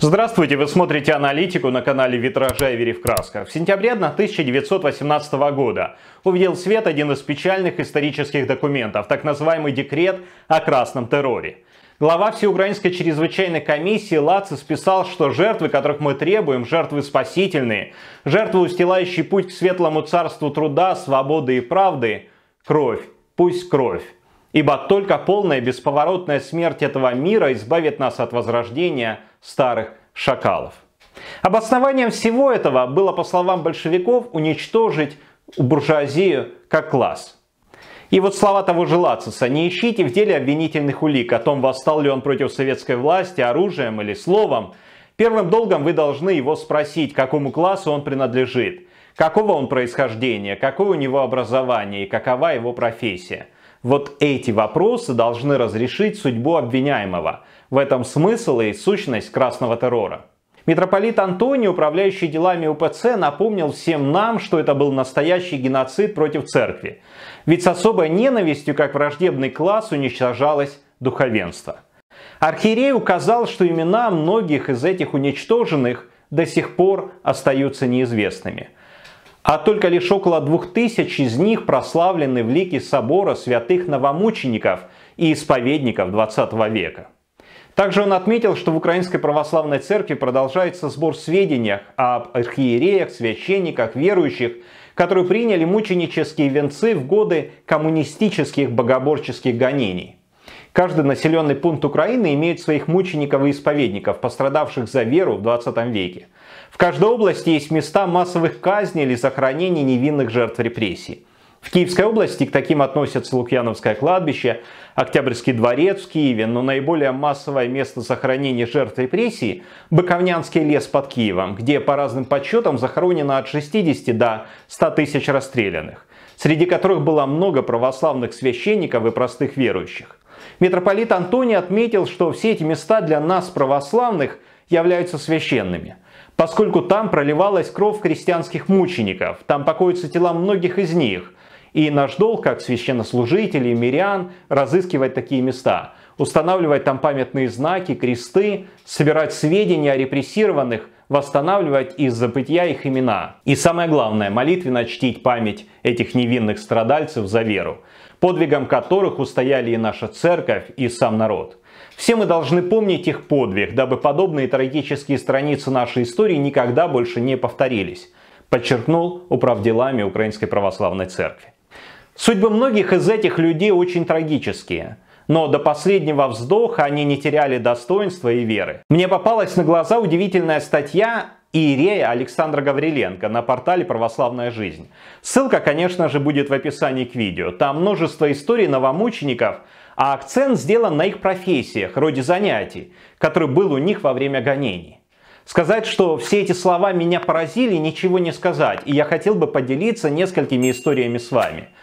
Здравствуйте, вы смотрите аналитику на канале Витража и Вере в красках. В сентябре 1918 года увидел свет один из печальных исторических документов, так называемый декрет о красном терроре. Глава Всеукраинской чрезвычайной комиссии Лацис писал, что жертвы, которых мы требуем, жертвы спасительные, жертвы, устилающие путь к светлому царству труда, свободы и правды, кровь, пусть кровь. Ибо только полная бесповоротная смерть этого мира избавит нас от возрождения старых шакалов. Обоснованием всего этого было, по словам большевиков, уничтожить буржуазию как класс. И вот слова того же Лациса «Не ищите в деле обвинительных улик о том, восстал ли он против советской власти оружием или словом». Первым долгом вы должны его спросить, какому классу он принадлежит, какого он происхождения, какое у него образование и какова его профессия – вот эти вопросы должны разрешить судьбу обвиняемого. В этом смысл и сущность красного террора. Митрополит Антоний, управляющий делами УПЦ, напомнил всем нам, что это был настоящий геноцид против церкви. Ведь с особой ненавистью, как враждебный класс, уничтожалось духовенство. Архиерей указал, что имена многих из этих уничтоженных до сих пор остаются неизвестными – а только лишь около двух тысяч из них прославлены в лике собора святых новомучеников и исповедников XX века. Также он отметил, что в Украинской Православной Церкви продолжается сбор сведений об архиереях, священниках, верующих, которые приняли мученические венцы в годы коммунистических богоборческих гонений. Каждый населенный пункт Украины имеет своих мучеников и исповедников, пострадавших за веру в 20 веке. В каждой области есть места массовых казней или захоронений невинных жертв репрессий. В Киевской области к таким относятся Лукьяновское кладбище, Октябрьский дворец в Киеве, но наиболее массовое место захоронения жертв репрессий – Быковнянский лес под Киевом, где по разным подсчетам захоронено от 60 до 100 тысяч расстрелянных, среди которых было много православных священников и простых верующих. Митрополит Антоний отметил, что все эти места для нас, православных, являются священными, поскольку там проливалась кровь христианских мучеников, там покоятся тела многих из них, и наш долг, как священнослужителей, мирян, разыскивать такие места – устанавливать там памятные знаки, кресты, собирать сведения о репрессированных, восстанавливать из забытья их имена. И самое главное, молитвенно чтить память этих невинных страдальцев за веру, подвигом которых устояли и наша церковь, и сам народ. Все мы должны помнить их подвиг, дабы подобные трагические страницы нашей истории никогда больше не повторились, подчеркнул управделами Украинской Православной Церкви. Судьбы многих из этих людей очень трагические – но до последнего вздоха они не теряли достоинства и веры. Мне попалась на глаза удивительная статья Иерея Александра Гавриленко на портале «Православная жизнь». Ссылка, конечно же, будет в описании к видео. Там множество историй новомучеников, а акцент сделан на их профессиях, роде занятий, который был у них во время гонений. Сказать, что все эти слова меня поразили, ничего не сказать, и я хотел бы поделиться несколькими историями с вами –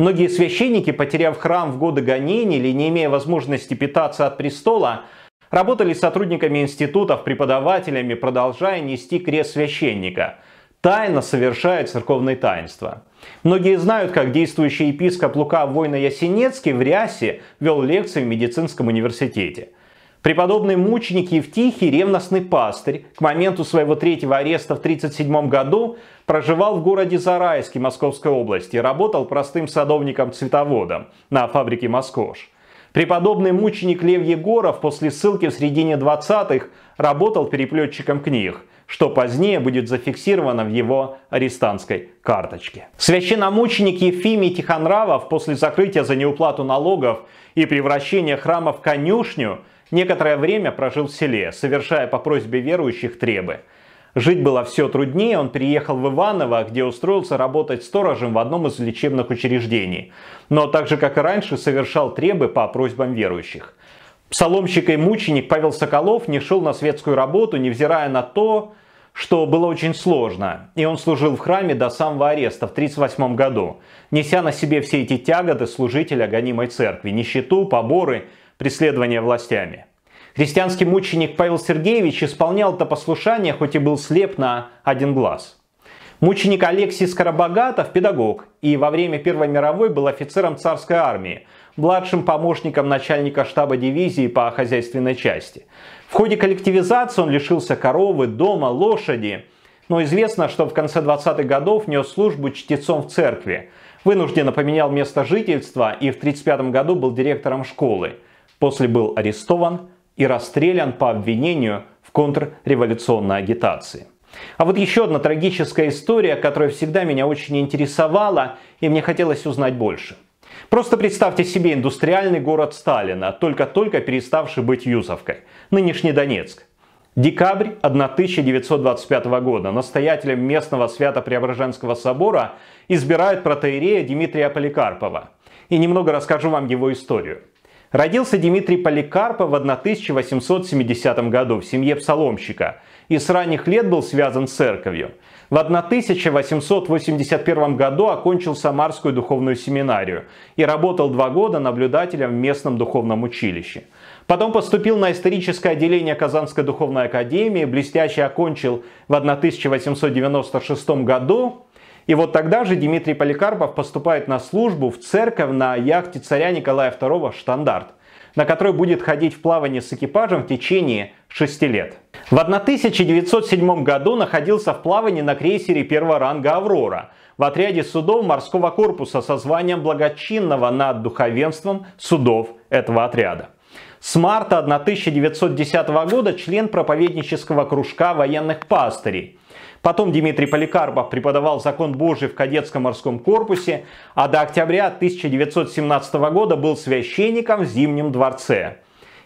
Многие священники, потеряв храм в годы гонений или не имея возможности питаться от престола, работали сотрудниками институтов, преподавателями, продолжая нести крест священника. Тайно совершая церковные таинства. Многие знают, как действующий епископ Лука Война Ясенецкий в Рясе вел лекции в медицинском университете – Преподобный мученик Евтихий, ревностный пастырь, к моменту своего третьего ареста в 1937 году проживал в городе Зарайске Московской области и работал простым садовником-цветоводом на фабрике «Москош». Преподобный мученик Лев Егоров после ссылки в середине 20-х работал переплетчиком книг, что позднее будет зафиксировано в его арестантской карточке. Священномученик Ефимий Тихонравов после закрытия за неуплату налогов и превращения храма в конюшню – Некоторое время прожил в селе, совершая по просьбе верующих требы. Жить было все труднее, он переехал в Иваново, где устроился работать сторожем в одном из лечебных учреждений. Но так же, как и раньше, совершал требы по просьбам верующих. Псаломщик и мученик Павел Соколов не шел на светскую работу, невзирая на то, что было очень сложно, и он служил в храме до самого ареста в 1938 году, неся на себе все эти тяготы служителя гонимой церкви, нищету, поборы, преследования властями. Христианский мученик Павел Сергеевич исполнял это послушание, хоть и был слеп на один глаз. Мученик Алексий Скоробогатов – педагог и во время Первой мировой был офицером царской армии, младшим помощником начальника штаба дивизии по хозяйственной части. В ходе коллективизации он лишился коровы, дома, лошади. Но известно, что в конце 20-х годов нес службу чтецом в церкви. Вынужденно поменял место жительства и в 1935 году был директором школы – после был арестован и расстрелян по обвинению в контрреволюционной агитации. А вот еще одна трагическая история, которая всегда меня очень интересовала, и мне хотелось узнать больше. Просто представьте себе индустриальный город Сталина, только-только переставший быть Юзовкой, нынешний Донецк. Декабрь 1925 года настоятелем местного Свято-Преображенского собора избирают протеерея Дмитрия Поликарпова. И немного расскажу вам его историю. Родился Дмитрий Поликарпов в 1870 году в семье псаломщика и с ранних лет был связан с церковью. В 1881 году окончил Самарскую духовную семинарию и работал два года наблюдателем в местном духовном училище. Потом поступил на историческое отделение Казанской духовной академии, блестяще окончил в 1896 году и вот тогда же Дмитрий Поликарпов поступает на службу в церковь на яхте царя Николая II «Штандарт», на которой будет ходить в плавание с экипажем в течение 6 лет. В 1907 году находился в плавании на крейсере первого ранга «Аврора», в отряде судов морского корпуса со званием благочинного над духовенством судов этого отряда. С марта 1910 года член проповеднического кружка военных пастырей. Потом Дмитрий Поликарпов преподавал закон Божий в кадетском морском корпусе, а до октября 1917 года был священником в Зимнем дворце.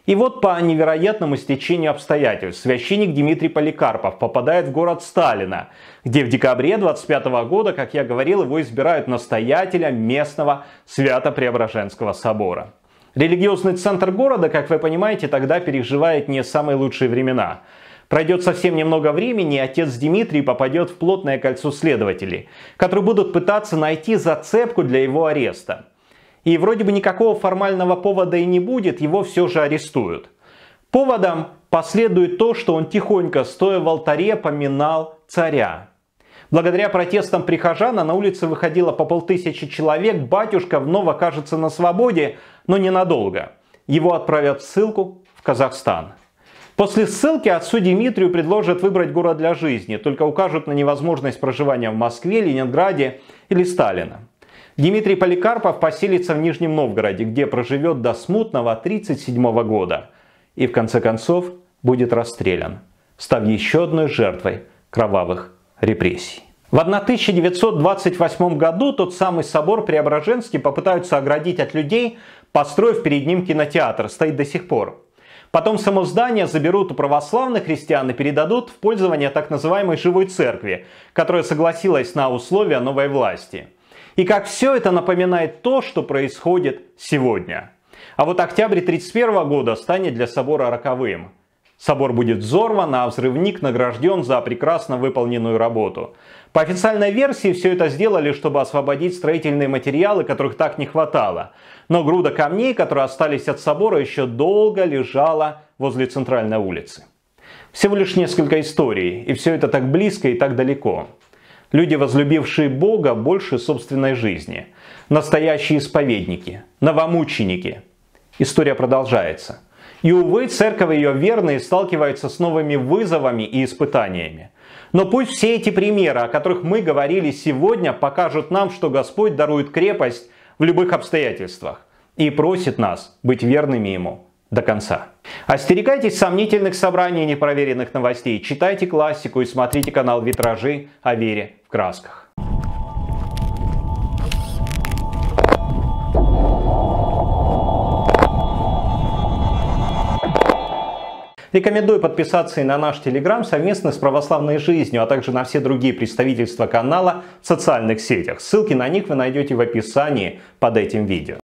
И вот по невероятному стечению обстоятельств священник Дмитрий Поликарпов попадает в город Сталина, где в декабре 25 года, как я говорил, его избирают настоятелем местного Свято-Преображенского собора. Религиозный центр города, как вы понимаете, тогда переживает не самые лучшие времена. Пройдет совсем немного времени, и отец Дмитрий попадет в плотное кольцо следователей, которые будут пытаться найти зацепку для его ареста. И вроде бы никакого формального повода и не будет, его все же арестуют. Поводом последует то, что он тихонько, стоя в алтаре, поминал царя. Благодаря протестам прихожан на улице выходило по полтысячи человек, батюшка вновь окажется на свободе, но ненадолго. Его отправят в ссылку в Казахстан. После ссылки отцу Дмитрию предложат выбрать город для жизни, только укажут на невозможность проживания в Москве, Ленинграде или Сталина. Дмитрий Поликарпов поселится в Нижнем Новгороде, где проживет до смутного 1937 года и в конце концов будет расстрелян, став еще одной жертвой кровавых репрессий. В 1928 году тот самый собор Преображенский попытаются оградить от людей, построив перед ним кинотеатр, стоит до сих пор. Потом само здание заберут у православных христиан и передадут в пользование так называемой «живой церкви», которая согласилась на условия новой власти. И как все это напоминает то, что происходит сегодня. А вот октябрь 31 года станет для собора роковым – Собор будет взорван, а взрывник награжден за прекрасно выполненную работу. По официальной версии все это сделали, чтобы освободить строительные материалы, которых так не хватало. Но груда камней, которые остались от собора, еще долго лежала возле центральной улицы. Всего лишь несколько историй, и все это так близко и так далеко. Люди, возлюбившие Бога больше собственной жизни. Настоящие исповедники, новомученики. История продолжается. И, увы, церковь и ее верные сталкиваются с новыми вызовами и испытаниями. Но пусть все эти примеры, о которых мы говорили сегодня, покажут нам, что Господь дарует крепость в любых обстоятельствах и просит нас быть верными Ему до конца. Остерегайтесь сомнительных собраний и непроверенных новостей, читайте классику и смотрите канал «Витражи» о вере в красках. Рекомендую подписаться и на наш Телеграм совместно с православной жизнью, а также на все другие представительства канала в социальных сетях. Ссылки на них вы найдете в описании под этим видео.